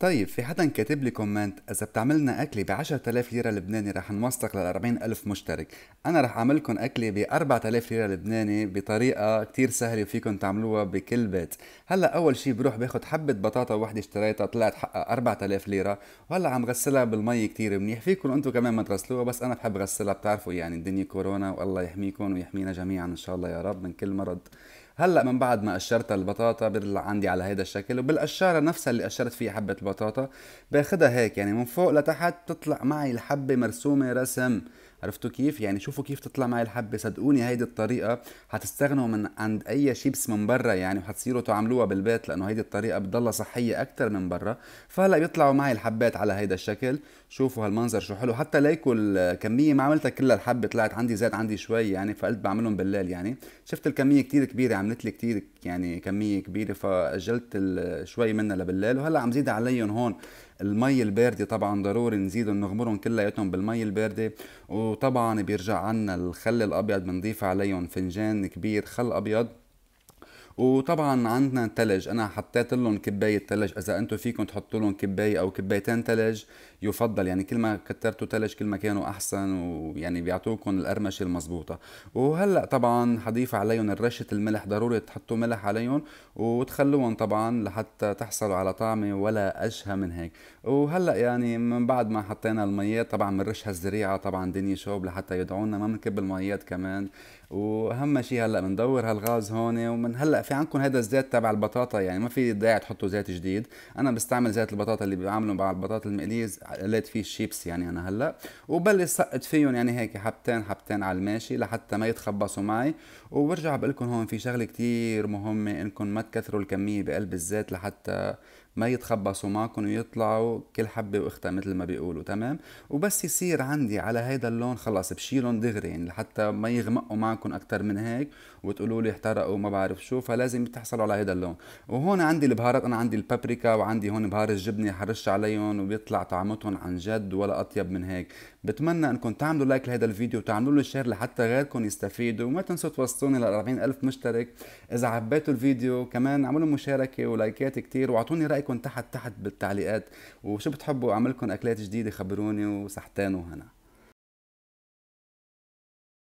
طيب في حدا كاتب لي كومنت اذا بتعملنا اكله ب 10000 ليره لبناني رح نوثق لل 40000 مشترك انا رح اعمل لكم اكله ب 4000 ليره لبناني بطريقه كتير سهله وفيكم تعملوها بكل بيت هلا اول شيء بروح باخذ حبه بطاطا وحده اشتريتها طلعت حقها 4000 ليره وهلا عم غسلها بالمي كتير منيح فيكم انتم كمان ما تغسلوها بس انا بحب غسلها بتعرفوا يعني الدنيا كورونا والله يحميكم ويحمينا جميعا ان شاء الله يا رب من كل مرض هلا من بعد ما قشرت البطاطا بيطلع عندي على هيدا الشكل وبالقشاره نفسها اللي قشرت فيها حبه البطاطا باخذها هيك يعني من فوق لتحت بتطلع معي الحبه مرسومه رسم عرفتوا كيف يعني شوفوا كيف تطلع معي الحبه صدقوني هيدي الطريقه حتستغنوا من عند اي شيبس من برا يعني وحتصيروا تعملوها بالبيت لانه هيدي الطريقه بتضلها صحيه اكثر من برا فهلا بيطلعوا معي الحبات على هيدا الشكل شوفوا هالمنظر شو حلو حتى ليكو الكميه ما عملتها كلها الحبه طلعت عندي زاد عندي شوي يعني فقلت بعملهم بالليل يعني شفت الكميه كتير كبيره عملت لي كتير يعني كميه كبيره فاجلت شوي منها لبالليل وهلا عم زيد عليهم هون المي البارده طبعا ضروري نزيدهم نغمرهم كلياتهم بالمي البارده وطبعا بيرجع عنا الخل الابيض بنضيف عليهم فنجان كبير خل ابيض وطبعا عندنا تلج انا حطيت لهم كبايه تلج اذا انتم فيكم تحطوا لهم كبايه او كبايتين تلج يفضل يعني كل ما كترتوا تلج كل ما كانوا احسن ويعني بيعطوكم القرمشه المضبوطه وهلا طبعا حضيف عليهم رشه الملح ضروري تحطوا ملح عليهم وتخلوهم طبعا لحتى تحصلوا على طعمه ولا اشهى من هيك وهلا يعني من بعد ما حطينا الميات طبعا بنرشها الزريعه طبعا دنيا شوب لحتى يدعونا ما بنكب الميات كمان واهم شيء هلا بندور هالغاز هون ومن هلا في عندكم هذا الزيت تبع البطاطا يعني ما في داعي تحطوا زيت جديد انا بستعمل زيت البطاطا اللي بعمله مع البطاطا المقليز قليت فيه الشيبس يعني انا هلا وبلش سقط فيهم يعني هيك حبتين حبتين على الماشي لحتى ما يتخبصوا معي وبرجع بقول لكم هون في شغله كتير مهمه انكم ما تكثروا الكميه بقلب الزيت لحتى ما يتخبصوا معكم ويطلعوا كل حبه واختها مثل ما بيقولوا تمام وبس يصير عندي على هيدا اللون خلص بشيلهم دغري يعني لحتى ما يغمقوا معكم اكثر من هيك وتقولوا لي احترقوا ما بعرف شو فلازم تحصلوا على هيدا اللون وهون عندي البهارات انا عندي البابريكا وعندي هون بهار الجبنه حرش عليهم وبيطلع طعمتهم عن جد ولا اطيب من هيك بتمنى انكم تعملوا لايك لهذا الفيديو وتعملوا له شير لحتى غيركم يستفيدوا وما تنسوا توصلوني ل 40000 مشترك اذا عبيتوا الفيديو كمان اعملوا مشاركه ولايكات كتير واعطوني رايكم رايكم تحت تحت بالتعليقات وشو بتحبوا اعملكم اكلات جديده خبروني وصحتين وهنا